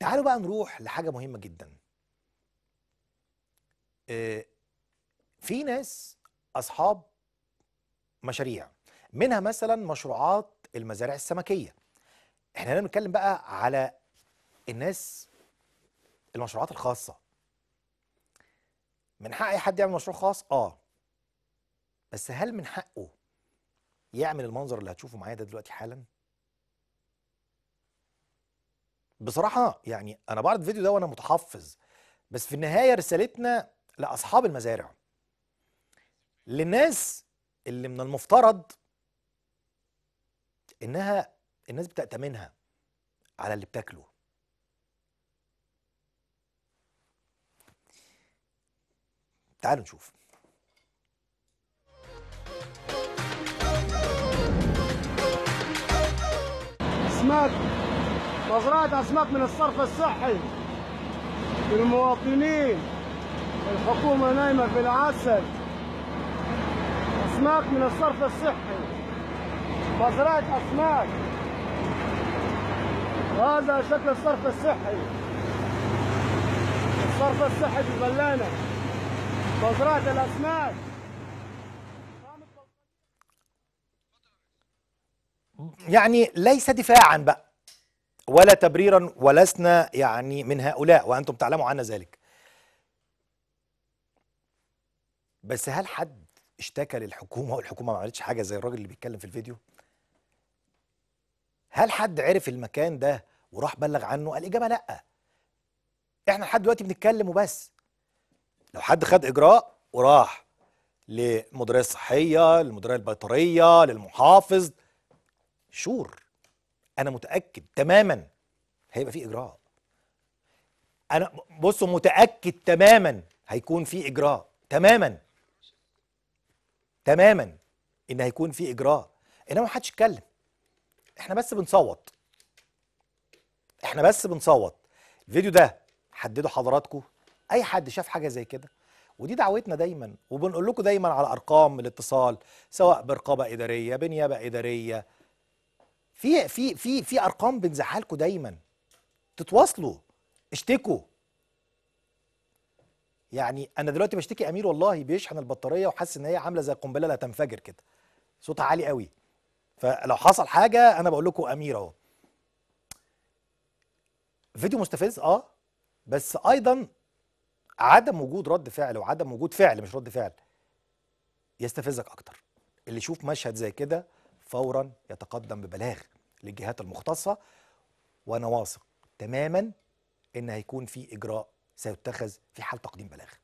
تعالوا بقى نروح لحاجة مهمة جدا آه، في ناس أصحاب مشاريع منها مثلا مشروعات المزارع السمكية احنا هنا بنتكلم بقى على الناس المشروعات الخاصة من حق أي حد يعمل مشروع خاص؟ آه بس هل من حقه يعمل المنظر اللي هتشوفه معايا ده دلوقتي حالا؟ بصراحه يعني انا بعرض الفيديو ده وانا متحفظ بس في النهايه رسالتنا لاصحاب المزارع للناس اللي من المفترض انها الناس بتأتمنها على اللي بتاكله تعالوا نشوف سمعت مزرعة أسماك من الصرف الصحي للمواطنين الحكومة نايمة في العسل أسماك من الصرف الصحي مزرعة أسماك وهذا شكل الصرف الصحي الصرف الصحي في البلانة مزرعة الأسماك يعني ليس دفاعا بقى ولا تبريرا ولسنا يعني من هؤلاء وأنتم تعلموا عنا ذلك بس هل حد اشتكى للحكومة والحكومة ما عملتش حاجة زي الراجل اللي بيتكلم في الفيديو هل حد عرف المكان ده وراح بلغ عنه الإجابة لأ احنا لحد دلوقتي بنتكلم وبس لو حد خد إجراء وراح للمديريه الصحيه للمديريه البيطريه للمحافظ شور انا متاكد تماما هيبقى في اجراء انا بصوا متاكد تماما هيكون في اجراء تماما تماما ان هيكون في اجراء انما ما حدش يتكلم احنا بس بنصوت احنا بس بنصوت الفيديو ده حددوا حضراتكم اي حد شاف حاجه زي كده ودي دعوتنا دايما وبنقول لكم دايما على ارقام الاتصال سواء برقابه اداريه بنيابه اداريه في في في في ارقام بنزعها لكم دايما تتواصلوا اشتكوا يعني انا دلوقتي بشتكي امير والله بيشحن البطاريه وحاسس ان هي عامله زي القنبله اللي هتنفجر كده صوتها عالي قوي فلو حصل حاجه انا بقول لكم امير اهو فيديو مستفز اه بس ايضا عدم وجود رد فعل وعدم وجود فعل مش رد فعل يستفزك اكتر اللي يشوف مشهد زي كده فورا يتقدم ببلاغ للجهات المختصة وأنا واثق تماما إن هيكون في إجراء سيتخذ في حال تقديم بلاغ